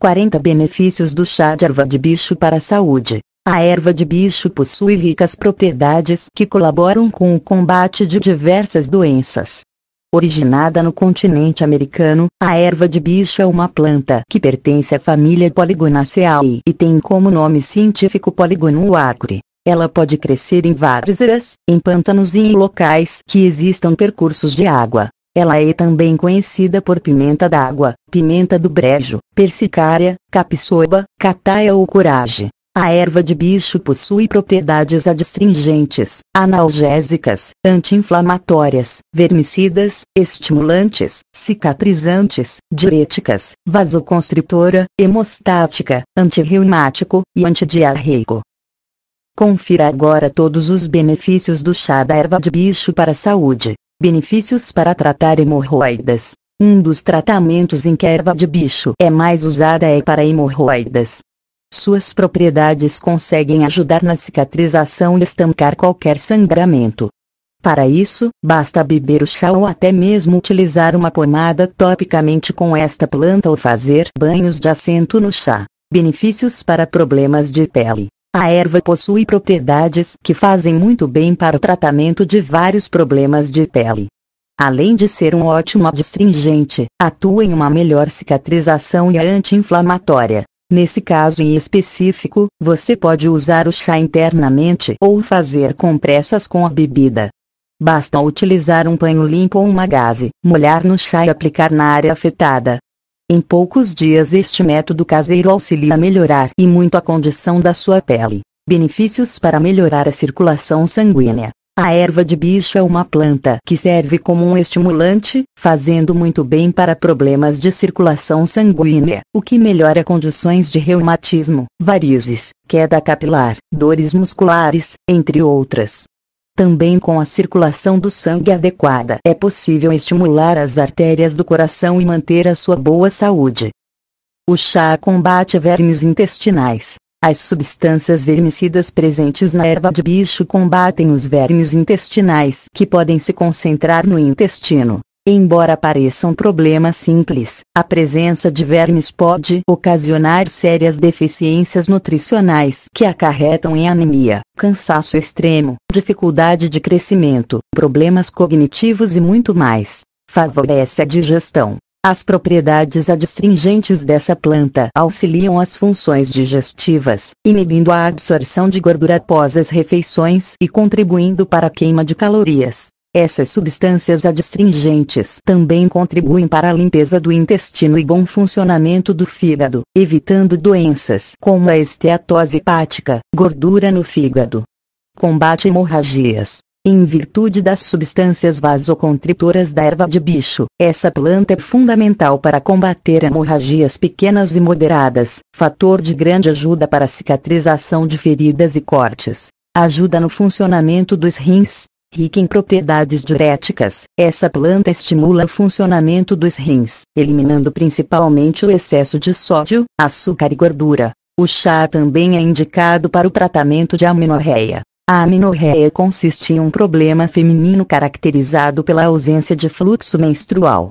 40 benefícios do chá de erva de bicho para a saúde. A erva de bicho possui ricas propriedades que colaboram com o combate de diversas doenças. Originada no continente americano, a erva de bicho é uma planta que pertence à família Polygonaceae e tem como nome científico Polygonum acre. Ela pode crescer em várzeas, em pântanos e em locais que existam percursos de água. Ela é também conhecida por pimenta d'água, pimenta do brejo, persicária, capixoba, cataia ou coragem. A erva de bicho possui propriedades adstringentes, analgésicas, anti-inflamatórias, vermicidas, estimulantes, cicatrizantes, diuréticas, vasoconstritora, hemostática, antirreumático e antidiarreico. Confira agora todos os benefícios do chá da erva de bicho para a saúde. Benefícios para tratar hemorroidas. Um dos tratamentos em que a erva de bicho é mais usada é para hemorroidas. Suas propriedades conseguem ajudar na cicatrização e estancar qualquer sangramento. Para isso, basta beber o chá ou até mesmo utilizar uma pomada topicamente com esta planta ou fazer banhos de assento no chá. Benefícios para problemas de pele. A erva possui propriedades que fazem muito bem para o tratamento de vários problemas de pele. Além de ser um ótimo adstringente, atua em uma melhor cicatrização e anti-inflamatória. Nesse caso em específico, você pode usar o chá internamente ou fazer compressas com a bebida. Basta utilizar um pano limpo ou uma gaze, molhar no chá e aplicar na área afetada, em poucos dias este método caseiro auxilia a melhorar e muito a condição da sua pele. Benefícios para melhorar a circulação sanguínea. A erva de bicho é uma planta que serve como um estimulante, fazendo muito bem para problemas de circulação sanguínea, o que melhora condições de reumatismo, varizes, queda capilar, dores musculares, entre outras. Também com a circulação do sangue adequada é possível estimular as artérias do coração e manter a sua boa saúde. O chá combate vermes intestinais. As substâncias vermicidas presentes na erva de bicho combatem os vermes intestinais que podem se concentrar no intestino. Embora pareça um problema simples, a presença de vermes pode ocasionar sérias deficiências nutricionais que acarretam em anemia, cansaço extremo, dificuldade de crescimento, problemas cognitivos e muito mais. Favorece a digestão. As propriedades adstringentes dessa planta auxiliam as funções digestivas, inibindo a absorção de gordura após as refeições e contribuindo para a queima de calorias. Essas substâncias adstringentes também contribuem para a limpeza do intestino e bom funcionamento do fígado, evitando doenças como a esteatose hepática, gordura no fígado. Combate hemorragias. Em virtude das substâncias vasocontritoras da erva de bicho, essa planta é fundamental para combater hemorragias pequenas e moderadas, fator de grande ajuda para a cicatrização de feridas e cortes. Ajuda no funcionamento dos rins, rica em propriedades diuréticas. Essa planta estimula o funcionamento dos rins, eliminando principalmente o excesso de sódio, açúcar e gordura. O chá também é indicado para o tratamento de amenorreia. A amenorreia consiste em um problema feminino caracterizado pela ausência de fluxo menstrual.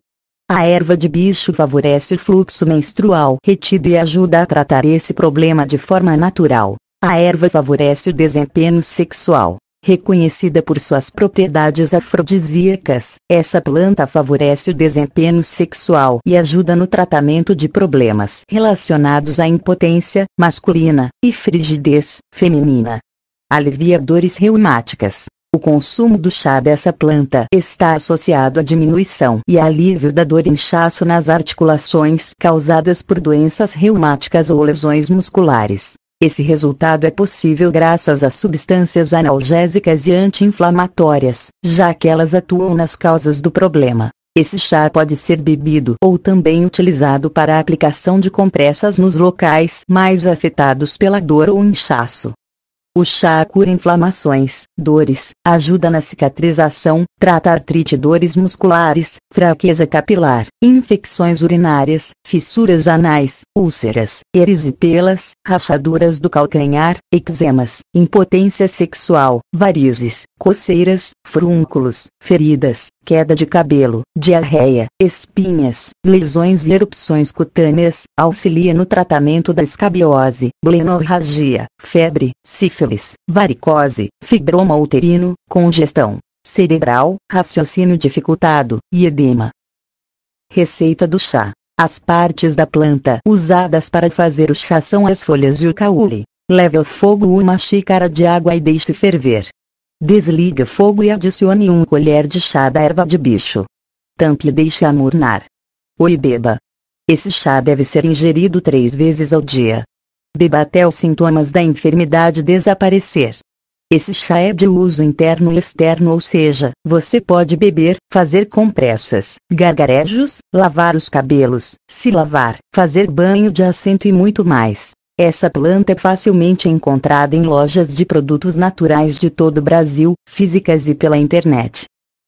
A erva de bicho favorece o fluxo menstrual retido e ajuda a tratar esse problema de forma natural. A erva favorece o desempenho sexual. Reconhecida por suas propriedades afrodisíacas, essa planta favorece o desempenho sexual e ajuda no tratamento de problemas relacionados à impotência masculina e frigidez feminina. Alivia dores reumáticas. O consumo do chá dessa planta está associado à diminuição e alívio da dor e inchaço nas articulações causadas por doenças reumáticas ou lesões musculares. Esse resultado é possível graças a substâncias analgésicas e anti-inflamatórias, já que elas atuam nas causas do problema. Esse chá pode ser bebido ou também utilizado para a aplicação de compressas nos locais mais afetados pela dor ou inchaço. O chá cura inflamações, dores, ajuda na cicatrização, trata artrite, dores musculares, fraqueza capilar, infecções urinárias, fissuras anais, úlceras, pelas, rachaduras do calcanhar, eczemas, impotência sexual, varizes, coceiras, frúnculos, feridas, queda de cabelo, diarreia, espinhas, lesões e erupções cutâneas, auxilia no tratamento da escabiose, blenorragia, febre, sífilis, varicose, fibroma uterino, congestão cerebral, raciocínio dificultado e edema. Receita do chá. As partes da planta usadas para fazer o chá são as folhas e o caule. Leve ao fogo uma xícara de água e deixe ferver. Desligue fogo e adicione um colher de chá da erva de bicho. Tampe e deixe amurnar. Oi beba. Esse chá deve ser ingerido três vezes ao dia. Beba até os sintomas da enfermidade desaparecer. Esse chá é de uso interno e externo, ou seja, você pode beber, fazer compressas, gargarejos, lavar os cabelos, se lavar, fazer banho de assento e muito mais. Essa planta é facilmente encontrada em lojas de produtos naturais de todo o Brasil, físicas e pela internet.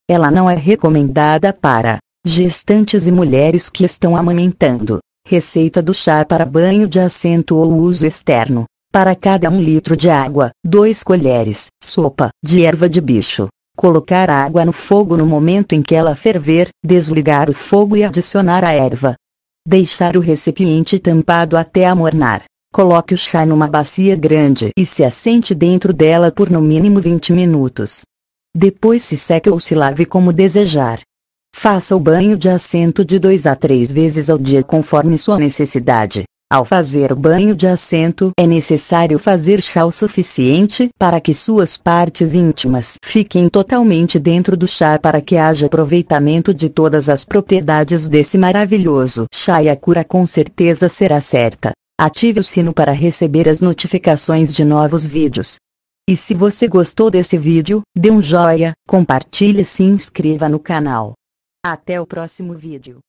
Ela não é recomendada para gestantes e mulheres que estão amamentando. Receita do chá para banho de assento ou uso externo. Para cada 1 um litro de água, 2 colheres, sopa, de erva de bicho. Colocar a água no fogo no momento em que ela ferver, desligar o fogo e adicionar a erva. Deixar o recipiente tampado até amornar. Coloque o chá numa bacia grande e se assente dentro dela por no mínimo 20 minutos. Depois se seque ou se lave como desejar. Faça o banho de assento de 2 a 3 vezes ao dia conforme sua necessidade. Ao fazer o banho de assento, é necessário fazer chá o suficiente para que suas partes íntimas fiquem totalmente dentro do chá para que haja aproveitamento de todas as propriedades desse maravilhoso chá e a cura com certeza será certa. Ative o sino para receber as notificações de novos vídeos. E se você gostou desse vídeo, dê um joia, compartilhe e se inscreva no canal. Até o próximo vídeo.